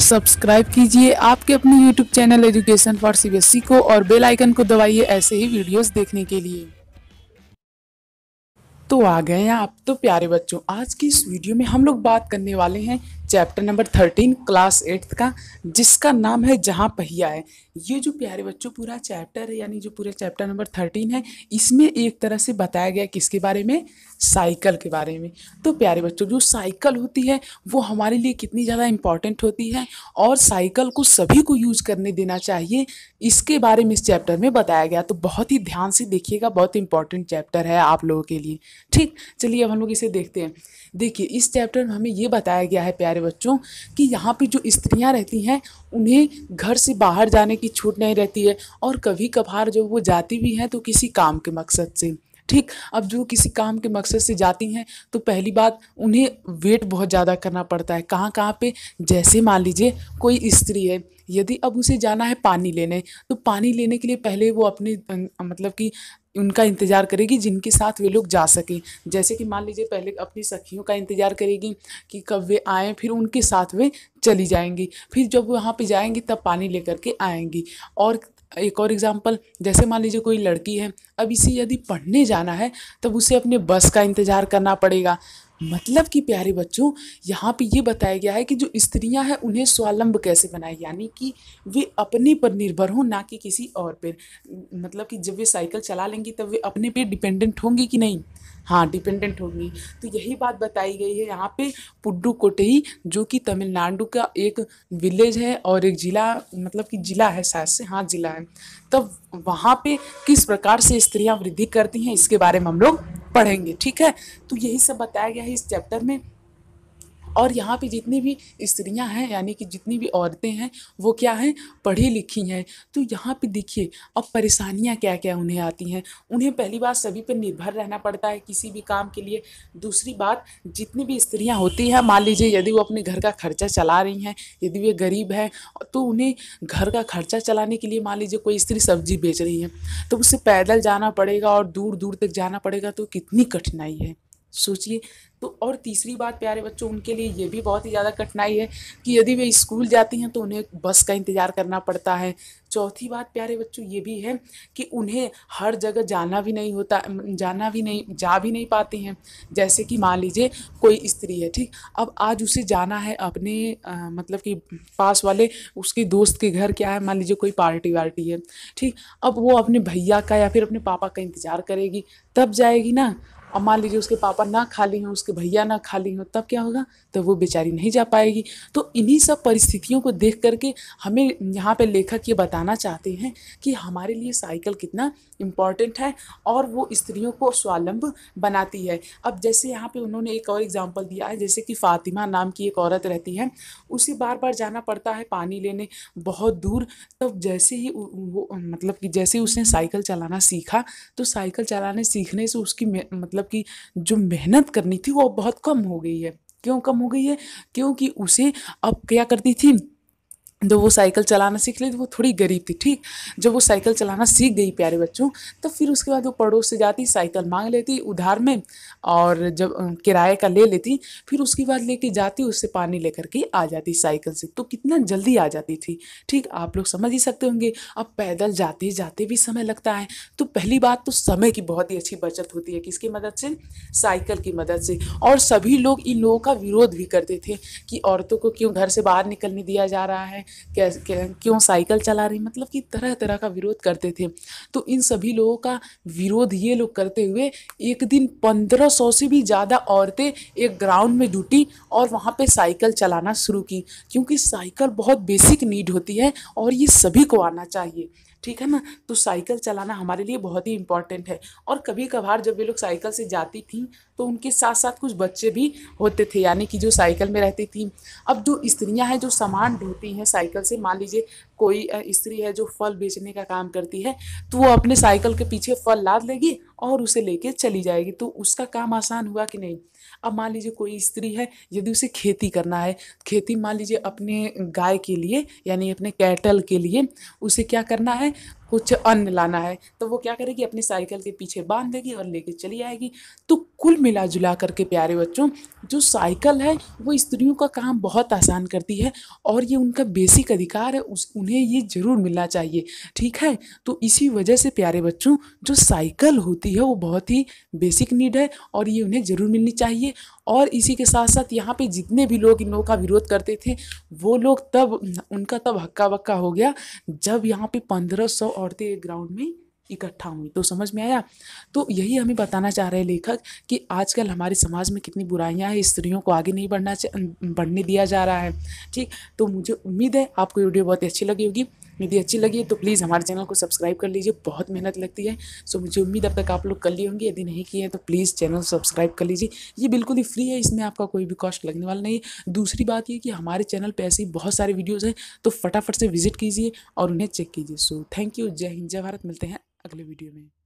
subscribe कीजिए आपके अपने YouTube channel education for CBSE को और बेल आइकन को दबाइए ऐसे ही वीडियोस देखने के लिए तो आ गए हैं आप तो प्यारे बच्चों आज की इस वीडियो में हम लोग बात करने वाले हैं chapter number thirteen class eighth का जिसका नाम है जहाँ पहिया है ये जो प्यारे बच्चों पूरा चैप्टर है यानी जो पूरा चैप्टर नंबर थर्टीन है इसमें एक तरह से बताया गया किसके बारे में साइकिल के बारे में तो प्यारे बच्चों जो साइकिल होती है वो हमारे लिए कितनी ज़्यादा इम्पॉर्टेंट होती है और साइकिल को सभी को यूज करने देना चाहिए इसके बारे में इस चैप्टर में बताया गया तो बहुत ही ध्यान से देखिएगा बहुत इंपॉर्टेंट चैप्टर है आप लोगों के लिए ठीक चलिए अब हम लोग इसे देखते हैं देखिए इस चैप्टर में हमें ये बताया गया है प्यारे प्यारे बच्चों कि यहाँ पे जो स्त्रियाँ रहती हैं उन्हें घर से बाहर जाने की छूट नहीं रहती है और कभी कभार जब वो जाती भी हैं तो किसी काम के मकसद से ठीक अब जो किसी काम के मकसद से जाती हैं तो पहली बात उन्हें वेट बहुत ज़्यादा करना पड़ता है कहाँ कहाँ पे जैसे मान लीजिए कोई स्त्री है यदि अब उसे जाना है पानी लेने तो पानी लेने के लिए पहले वो अपने अं, मतलब कि उनका इंतज़ार करेगी जिनके साथ वे लोग जा सकें जैसे कि मान लीजिए पहले अपनी सखियों का इंतज़ार करेगी कि कब वे आएँ फिर उनके साथ वे चली जाएंगी फिर जब वहाँ पे जाएंगी तब पानी लेकर के आएंगी और एक और एग्ज़ाम्पल जैसे मान लीजिए कोई लड़की है अब इसे यदि पढ़ने जाना है तब उसे अपने बस का इंतज़ार करना पड़ेगा मतलब कि प्यारे बच्चों यहाँ पे ये बताया गया है कि जो स्त्रियाँ हैं उन्हें स्वालंब कैसे बनाए यानी कि वे अपने पर निर्भर हों ना कि किसी और पर मतलब कि जब वे साइकिल चला लेंगी तब वे अपने पे डिपेंडेंट होंगी कि नहीं हाँ डिपेंडेंट होंगी तो यही बात बताई गई है यहाँ पे कोटई जो कि तमिलनाडु का एक विलेज है और एक ज़िला मतलब कि ज़िला है शायद से हाँ ज़िला है तब वहाँ पे किस प्रकार से स्त्रियाँ वृद्धि करती हैं इसके बारे में हम लोग पढ़ेंगे ठीक है तो यही सब बताया गया है इस चैप्टर में और यहाँ पे जितनी भी स्त्रियाँ हैं यानी कि जितनी भी औरतें हैं वो क्या हैं पढ़ी लिखी हैं तो यहाँ पे देखिए अब परेशानियाँ क्या क्या उन्हें आती हैं उन्हें पहली बात सभी पर निर्भर रहना पड़ता है किसी भी काम के लिए दूसरी बात जितनी भी स्त्रियाँ होती हैं मान लीजिए यदि वो अपने घर का खर्चा चला रही हैं यदि वे गरीब हैं तो उन्हें घर का खर्चा चलाने के लिए मान लीजिए कोई स्त्री सब्जी बेच रही है तो उसे पैदल जाना पड़ेगा और दूर दूर तक जाना पड़ेगा तो कितनी कठिनाई है सोचिए तो और तीसरी बात प्यारे बच्चों उनके लिए ये भी बहुत ही ज़्यादा कठिनाई है कि यदि वे स्कूल जाती हैं तो उन्हें बस का इंतज़ार करना पड़ता है चौथी बात प्यारे बच्चों ये भी है कि उन्हें हर जगह जाना भी नहीं होता जाना भी नहीं जा भी नहीं पाते हैं जैसे कि मान लीजिए कोई स्त्री है ठीक अब आज उसे जाना है अपने आ, मतलब कि पास वाले उसके दोस्त के घर क्या है मान लीजिए कोई पार्टी वार्टी है ठीक अब वो अपने भैया का या फिर अपने पापा का इंतज़ार करेगी तब जाएगी ना और मान लीजिए उसके पापा ना खाली हों उसके भैया ना खाली हों तब क्या होगा तो वो बेचारी नहीं जा पाएगी तो इन्हीं सब परिस्थितियों को देख करके हमें यहाँ पे लेखक ये बताना चाहते हैं कि हमारे लिए साइकिल कितना इम्पॉर्टेंट है और वो स्त्रियों को स्वालंब बनाती है अब जैसे यहाँ पे उन्होंने एक और एग्जाम्पल दिया है जैसे कि फ़ातिमा नाम की एक औरत रहती है उसे बार बार जाना पड़ता है पानी लेने बहुत दूर तब जैसे ही वो मतलब कि जैसे उसने साइकिल चलाना सीखा तो साइकिल चलाने सीखने से उसकी मतलब मतलब कि जो मेहनत करनी थी वो बहुत कम हो गई है क्यों कम हो गई है क्योंकि उसे अब क्या करती थी जब वो साइकिल चलाना सीख ली तो वो थोड़ी गरीब थी ठीक जब वो साइकिल चलाना सीख गई प्यारे बच्चों तो फिर उसके बाद वो पड़ोस से जाती साइकिल मांग लेती उधार में और जब किराए का ले लेती फिर उसके बाद लेके जाती उससे पानी लेकर के आ जाती साइकिल से तो कितना जल्दी आ जाती थी ठीक आप लोग समझ ही सकते होंगे अब पैदल जाते जाते भी समय लगता है तो पहली बात तो समय की बहुत ही अच्छी बचत होती है किसकी मदद से साइकिल की मदद से और सभी लोग इन लोगों का विरोध भी करते थे कि औरतों को क्यों घर से बाहर निकलने दिया जा रहा है क्यों साइकिल चला रही मतलब कि तरह तरह का विरोध करते थे तो इन सभी लोगों का विरोध ये लोग करते हुए एक दिन पंद्रह सौ से भी ज़्यादा औरतें एक ग्राउंड में जुटी और वहाँ पे साइकिल चलाना शुरू की क्योंकि साइकिल बहुत बेसिक नीड होती है और ये सभी को आना चाहिए ठीक है ना तो साइकिल चलाना हमारे लिए बहुत ही इंपॉर्टेंट है और कभी कभार जब वे लोग साइकिल से जाती थी तो उनके साथ साथ कुछ बच्चे भी होते थे यानी कि जो साइकिल में रहती थी अब जो स्त्रियां हैं जो सामान ढोती हैं साइकिल से मान लीजिए कोई स्त्री है जो फल बेचने का काम करती है तो वो अपने साइकिल के पीछे फल लाद लेगी और उसे लेके चली जाएगी तो उसका काम आसान हुआ कि नहीं अब मान लीजिए कोई स्त्री है यदि उसे खेती करना है खेती मान लीजिए अपने गाय के लिए यानी अपने कैटल के लिए उसे क्या करना है कुछ अन्न लाना है तो वो क्या करेगी अपनी साइकिल के पीछे बांध देगी और लेके चली आएगी तो कुल मिला जुला करके प्यारे बच्चों जो साइकिल है वो स्त्रियों का काम बहुत आसान करती है और ये उनका बेसिक अधिकार है उस उन्हें ये ज़रूर मिलना चाहिए ठीक है तो इसी वजह से प्यारे बच्चों जो साइकिल होती है वो बहुत ही बेसिक नीड है और ये उन्हें ज़रूर मिलनी चाहिए और इसी के साथ साथ यहाँ पे जितने भी लोग इन लोगों का विरोध करते थे वो लोग तब उनका तब हक्का बक्का हो गया जब यहाँ पे पंद्रह सौ औरतें एक ग्राउंड में इकट्ठा हुई तो समझ में आया तो यही हमें बताना चाह रहे लेखक कि आजकल हमारे समाज में कितनी बुराइयां हैं स्त्रियों को आगे नहीं बढ़ना बढ़ने दिया जा रहा है ठीक तो मुझे उम्मीद है आपको वीडियो बहुत अच्छी लगी होगी वीडियो अच्छी लगी है तो प्लीज़ हमारे चैनल को सब्सक्राइब कर लीजिए बहुत मेहनत लगती है सो मुझे उम्मीद अब तक आप लोग कर लिए होंगे यदि नहीं किए तो प्लीज़ चैनल सब्सक्राइब कर लीजिए ये बिल्कुल ही फ्री है इसमें आपका कोई भी कॉस्ट लगने वाला नहीं है दूसरी बात ये कि हमारे चैनल पर ऐसी बहुत सारे वीडियोज़ हैं तो फटाफट से विजिट कीजिए और उन्हें चेक कीजिए सो थैंक यू जय हिंद जय भारत मिलते हैं अगले वीडियो में